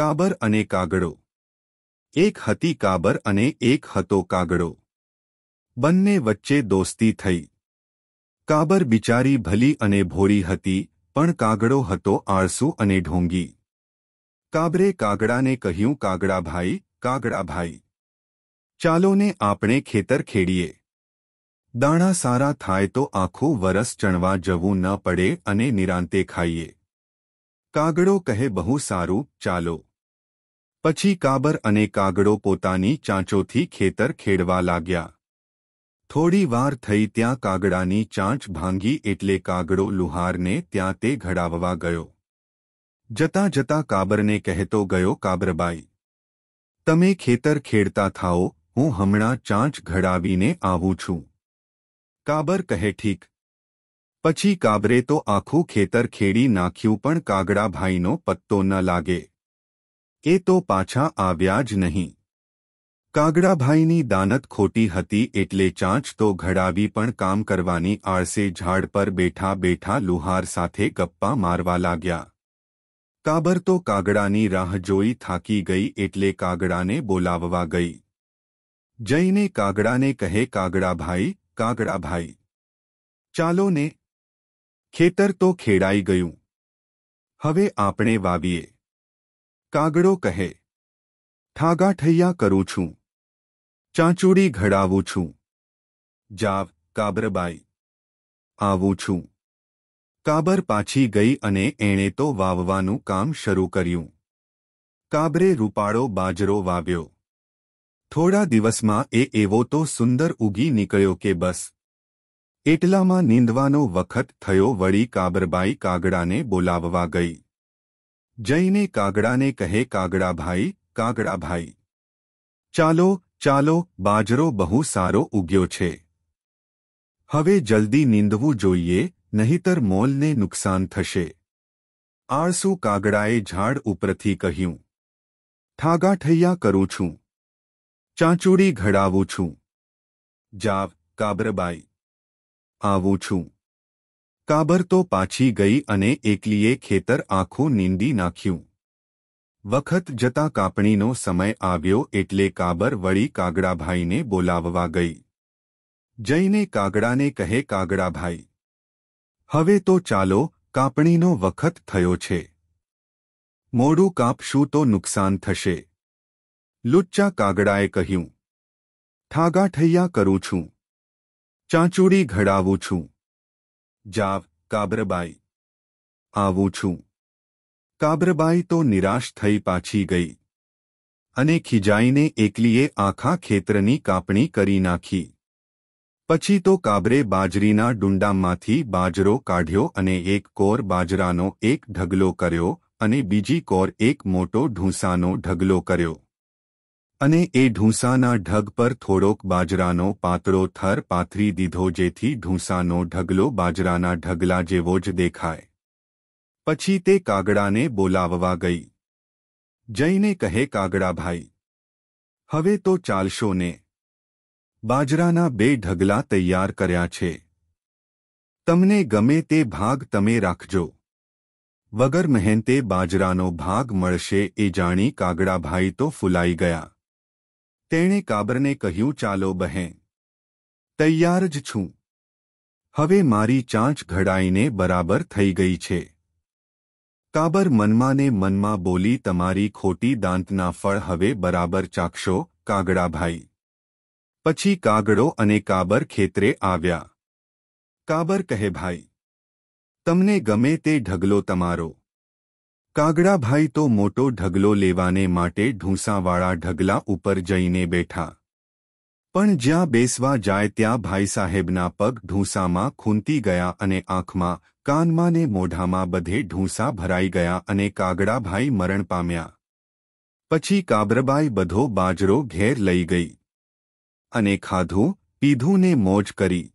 કાબર અને કાગડો એક હતી કાબર અને એક હતો કાગડો બંને વચ્ચે દોસ્તી થઈ કાબર બિચારી ભલી અને ભોરી હતી પણ કાગડો હતો આળસુ અને ઢોંગી કાબરે કાગડાને કહ્યું કાગડાભાઈ કાગડાભાઈ ચાલોને આપણે ખેતર ખેડીએ દાણા સારા થાય તો આખું વરસ ચણવા જવું ન પડે અને નિરાંતે ખાઈએ કાગડો કહે બહુ સારું ચાલો પછી કાબર અને કાગડો પોતાની ચાંચોથી ખેતર ખેડવા લાગ્યા થોડી વાર થઈ ત્યાં કાગડાની ચાંચ ભાંગી એટલે કાગડો લુહારને ત્યાં તે ઘડાવવા ગયો જતા જતાં કાબરને કહેતો ગયો કાબરબાઈ તમે ખેતર ખેડતા થાઓ હું હમણાં ચાંચ ઘડાવીને આવું છું કાબર કહે ઠીક પછી કાબરે તો આખું ખેતર ખેડી નાખ્યું પણ કાગડાભાઈનો પત્તો ન લાગે એ તો પાછા આવ્યા જ નહીં કાગડાભાઈની દાનત ખોટી હતી એટલે ચાંચ તો ઘડાવી પણ કામ કરવાની આળસે ઝાડ પર બેઠા બેઠા લુહાર સાથે ગપ્પા મારવા લાગ્યા કાબર તો કાગડાની રાહ જોઈ થાકી ગઈ એટલે કાગડાને બોલાવવા ગઈ જઈને કાગડાને કહે કાગડાભાઈ કાગડાભાઈ ચાલો ને ખેતર તો ખેડાઈ ગયું હવે આપણે વાવીએ કાગડો કહે ઠાગાઠૈયા કરું છું ચાંચુડી ઘડાવું છું જાવ કાબરબાઈ આવું છું કાબર પાછી ગઈ અને એણે તો વાવવાનું કામ શરૂ કર્યું કાબરે રૂપાળો બાજરો વાવ્યો થોડા દિવસમાં એ એવો તો સુંદર ઉગી નીકળ્યો કે બસ એટલામાં નીંદવાનો વખત થયો વળી કાબરબાઈ કાગડાને બોલાવવા ગઈ જઈને કાગડાને કહે કાગડા ભાઈ કાગડા ભાઈ ચાલો ચાલો બાજરો બહુ સારો ઉગ્યો છે હવે જલ્દી નીંદવું જોઈએ નહીતર મોલને નુકસાન થશે આળસુ કાગડાએ ઝાડ ઉપરથી કહ્યું ઠાગાઠૈયા કરું છું ચાંચુડી ઘડાવું છું જાવ કાબરબાઈ આવું છું કાબર તો પાછી ગઈ અને એકલીએ ખેતર આખું નીંદી નાખ્યું વખત જતા કાપણીનો સમય આવ્યો એટલે કાબર વળી કાગડાભાઈને બોલાવવા ગઈ જઈને કાગડાને કહે કાગડાભાઈ હવે તો ચાલો કાપણીનો વખત થયો છે મોડું કાપશું તો નુકસાન થશે લુચ્ચા કાગડાએ કહ્યું ઠાગાઠૈયા કરું છું ચાંચુડી ઘડાવું છું જાવ કાબરબાઈ આવું છું કાબરબાઈ તો નિરાશ થઈ પાછી ગઈ અને ખીજાઈને એકલીએ આખા ખેતરની કાપણી કરી નાખી પછી તો કાબરે બાજરીના ડુંડામાંથી બાજરો કાઢ્યો અને એક કોર બાજરાનો એક ઢગલો કર્યો અને બીજી કોર એક મોટો ઢૂંસાનો ઢગલો કર્યો અને એ ઢૂંસાના ઢગ પર થોડોક બાજરાનો પાતળો થર પાથરી દીધો જેથી ઢૂંસાનો ઢગલો બાજરાના ઢગલા જેવો જ દેખાય પછી તે કાગડાને બોલાવવા ગઈ જઈને કહે કાગડાભાઈ હવે તો ચાલશો ને બાજરાના બે ઢગલા તૈયાર કર્યા છે તમને ગમે તે ભાગ તમે રાખજો વગર મહેનતે બાજરાનો ભાગ મળશે એ જાણી કાગડાભાઈ તો ફૂલાઈ ગયા તેણે કાબરને કહ્યું ચાલો બહેન તૈયાર જ છું હવે મારી ચાંચ ઘડાઈને બરાબર થઈ ગઈ છે કાબર મનમાંને મનમાં બોલી તમારી ખોટી દાંતના ફળ હવે બરાબર ચાખશો કાગડાભાઈ પછી કાગડો અને કાબર ખેતરે આવ્યા કાબર કહે ભાઈ તમને ગમે તે ઢગલો તમારો કાગડાભાઈ તો મોટો ઢગલો લેવાને માટે ઢૂંસાવાળા ઢગલા ઉપર જઈને બેઠા પણ જ્યાં બેસવા જાય ત્યાં ભાઈ સાહેબના પગ ઢૂંસામાં ખૂંતી ગયા અને આંખમાં કાનમાં ને મોઢામાં બધે ઢૂંસા ભરાઈ ગયા અને કાગડાભાઈ મરણ પામ્યા પછી કાબરબાઈ બધો બાજરો ઘેર લઈ ગઈ અને ખાધું પીધું ને મોજ કરી